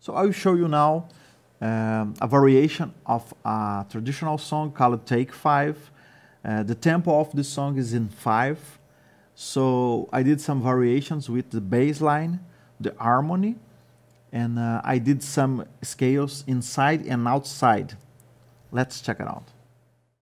So I'll show you now um, a variation of a traditional song called Take Five. Uh, the tempo of this song is in five. So I did some variations with the bass line, the harmony, and uh, I did some scales inside and outside. Let's check it out.